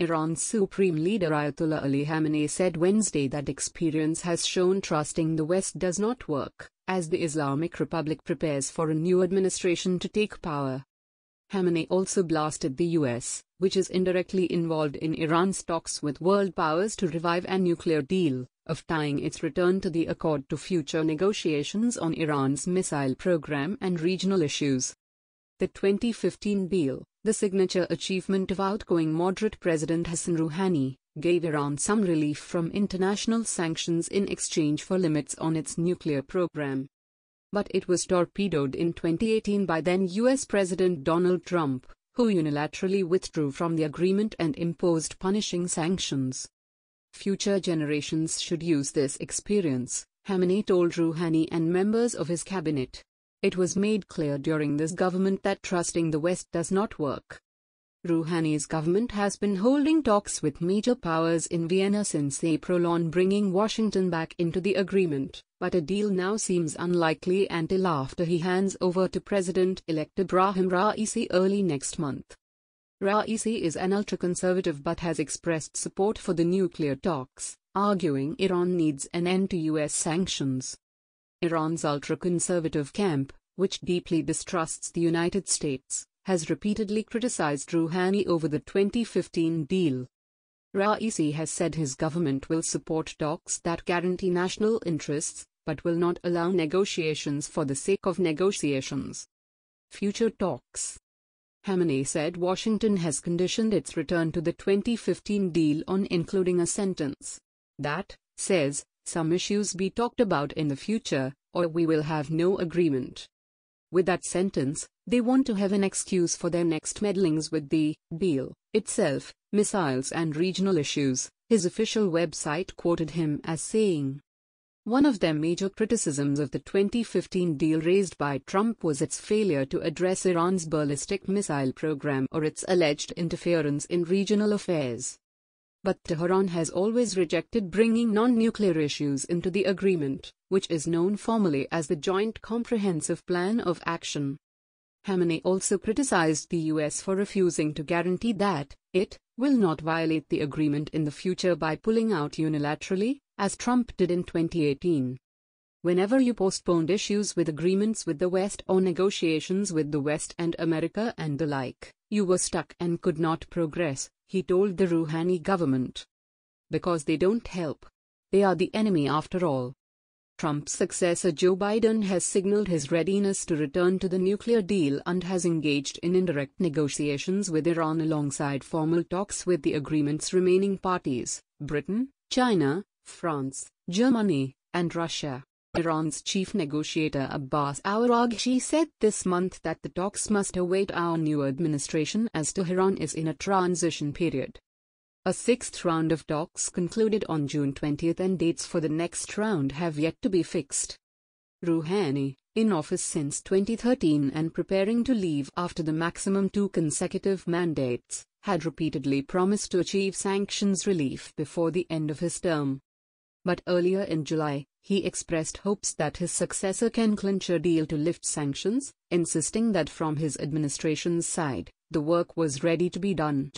Iran's Supreme Leader Ayatollah Ali Khamenei said Wednesday that experience has shown trusting the West does not work, as the Islamic Republic prepares for a new administration to take power. Khamenei also blasted the US, which is indirectly involved in Iran's talks with world powers to revive a nuclear deal, of tying its return to the accord to future negotiations on Iran's missile program and regional issues. The 2015 deal, the signature achievement of outgoing moderate President Hassan Rouhani, gave Iran some relief from international sanctions in exchange for limits on its nuclear program. But it was torpedoed in 2018 by then US President Donald Trump, who unilaterally withdrew from the agreement and imposed punishing sanctions. Future generations should use this experience, Hamani told Rouhani and members of his cabinet. It was made clear during this government that trusting the West does not work. Rouhani's government has been holding talks with major powers in Vienna since April on bringing Washington back into the agreement, but a deal now seems unlikely until after he hands over to President-elect Ibrahim Raisi early next month. Raisi is an ultra-conservative but has expressed support for the nuclear talks, arguing Iran needs an end to U.S. sanctions. Iran's ultra-conservative camp, which deeply distrusts the United States, has repeatedly criticized Rouhani over the 2015 deal. Raisi has said his government will support talks that guarantee national interests, but will not allow negotiations for the sake of negotiations. Future talks Khamenei said Washington has conditioned its return to the 2015 deal on including a sentence that says some issues be talked about in the future, or we will have no agreement. With that sentence, they want to have an excuse for their next meddlings with the deal itself, missiles and regional issues, his official website quoted him as saying. One of their major criticisms of the 2015 deal raised by Trump was its failure to address Iran's ballistic missile program or its alleged interference in regional affairs. But Tehran has always rejected bringing non-nuclear issues into the agreement, which is known formally as the Joint Comprehensive Plan of Action. Khamenei also criticized the US for refusing to guarantee that it will not violate the agreement in the future by pulling out unilaterally, as Trump did in 2018. Whenever you postponed issues with agreements with the West or negotiations with the West and America and the like, you were stuck and could not progress, he told the Rouhani government. Because they don't help. They are the enemy after all. Trump's successor Joe Biden has signaled his readiness to return to the nuclear deal and has engaged in indirect negotiations with Iran alongside formal talks with the agreement's remaining parties Britain, China, France, Germany, and Russia. Iran's chief negotiator Abbas Araghchi said this month that the talks must await our new administration as Tehran is in a transition period. A sixth round of talks concluded on June 20 and dates for the next round have yet to be fixed. Rouhani, in office since 2013 and preparing to leave after the maximum two consecutive mandates, had repeatedly promised to achieve sanctions relief before the end of his term. But earlier in July, he expressed hopes that his successor can clinch a deal to lift sanctions, insisting that from his administration's side, the work was ready to be done.